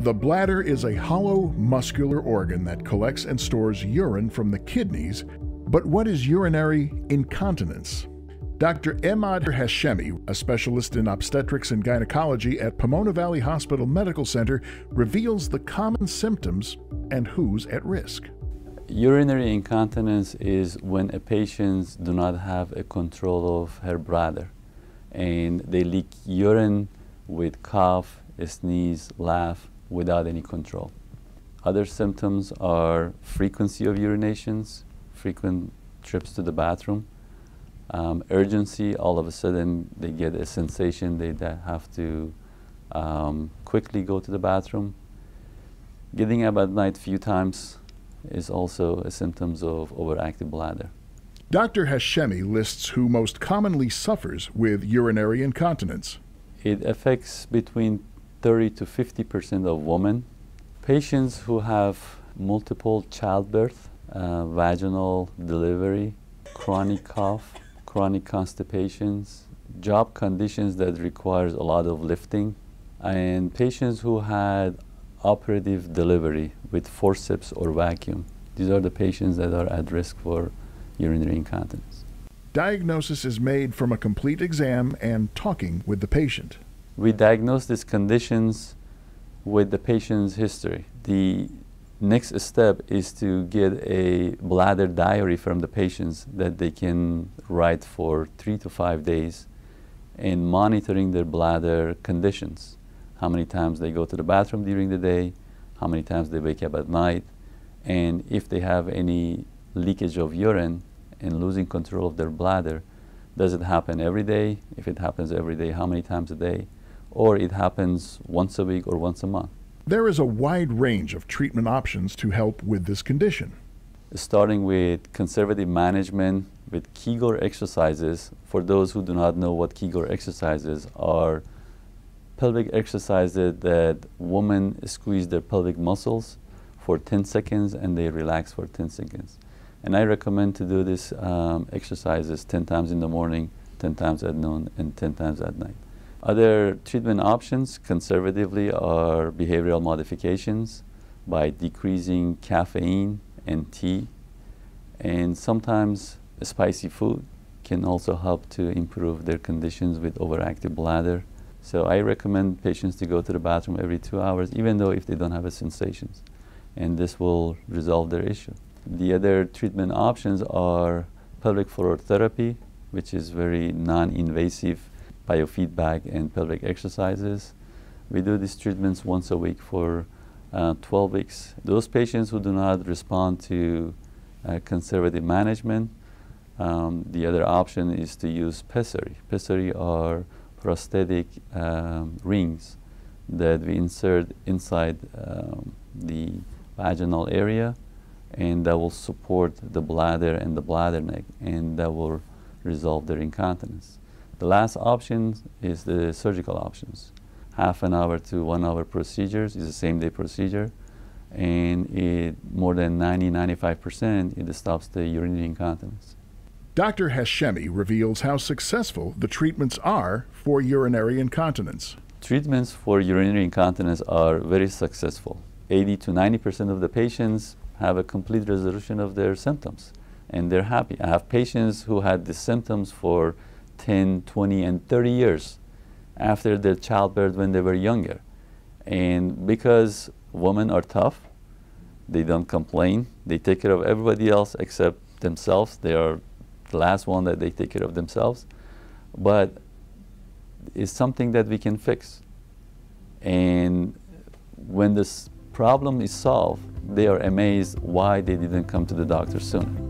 The bladder is a hollow, muscular organ that collects and stores urine from the kidneys. But what is urinary incontinence? Dr. Emad Hashemi, a specialist in obstetrics and gynecology at Pomona Valley Hospital Medical Center, reveals the common symptoms and who's at risk. Urinary incontinence is when a patient do not have a control of her bladder and they leak urine with cough, sneeze, laugh, without any control. Other symptoms are frequency of urinations, frequent trips to the bathroom, um, urgency. All of a sudden, they get a sensation they have to um, quickly go to the bathroom. Getting up at night few times is also a symptoms of overactive bladder. Dr. Hashemi lists who most commonly suffers with urinary incontinence. It affects between 30 to 50 percent of women. Patients who have multiple childbirth, uh, vaginal delivery, chronic cough, chronic constipations, job conditions that requires a lot of lifting, and patients who had operative delivery with forceps or vacuum. These are the patients that are at risk for urinary incontinence. Diagnosis is made from a complete exam and talking with the patient we diagnose these conditions with the patient's history. The next step is to get a bladder diary from the patients that they can write for three to five days and monitoring their bladder conditions. How many times they go to the bathroom during the day, how many times they wake up at night, and if they have any leakage of urine and losing control of their bladder, does it happen every day? If it happens every day, how many times a day? or it happens once a week or once a month. There is a wide range of treatment options to help with this condition. Starting with conservative management with Kegel exercises. For those who do not know what Kegel exercises are, pelvic exercises that women squeeze their pelvic muscles for 10 seconds and they relax for 10 seconds. And I recommend to do these um, exercises 10 times in the morning, 10 times at noon, and 10 times at night. Other treatment options conservatively are behavioral modifications by decreasing caffeine and tea. And sometimes spicy food can also help to improve their conditions with overactive bladder. So I recommend patients to go to the bathroom every two hours, even though if they don't have a sensations. And this will resolve their issue. The other treatment options are pelvic floor therapy, which is very non-invasive biofeedback and pelvic exercises. We do these treatments once a week for uh, 12 weeks. Those patients who do not respond to uh, conservative management, um, the other option is to use pessary. Pessary are prosthetic um, rings that we insert inside um, the vaginal area and that will support the bladder and the bladder neck and that will resolve their incontinence. The last option is the surgical options. Half an hour to one hour procedures is a same day procedure and it more than 90-95% it stops the urinary incontinence. Dr. Hashemi reveals how successful the treatments are for urinary incontinence. Treatments for urinary incontinence are very successful. 80 to 90% of the patients have a complete resolution of their symptoms and they're happy. I have patients who had the symptoms for 10, 20, and 30 years after their childbirth when they were younger. And because women are tough, they don't complain, they take care of everybody else except themselves. They are the last one that they take care of themselves. But it's something that we can fix. And when this problem is solved, they are amazed why they didn't come to the doctor sooner.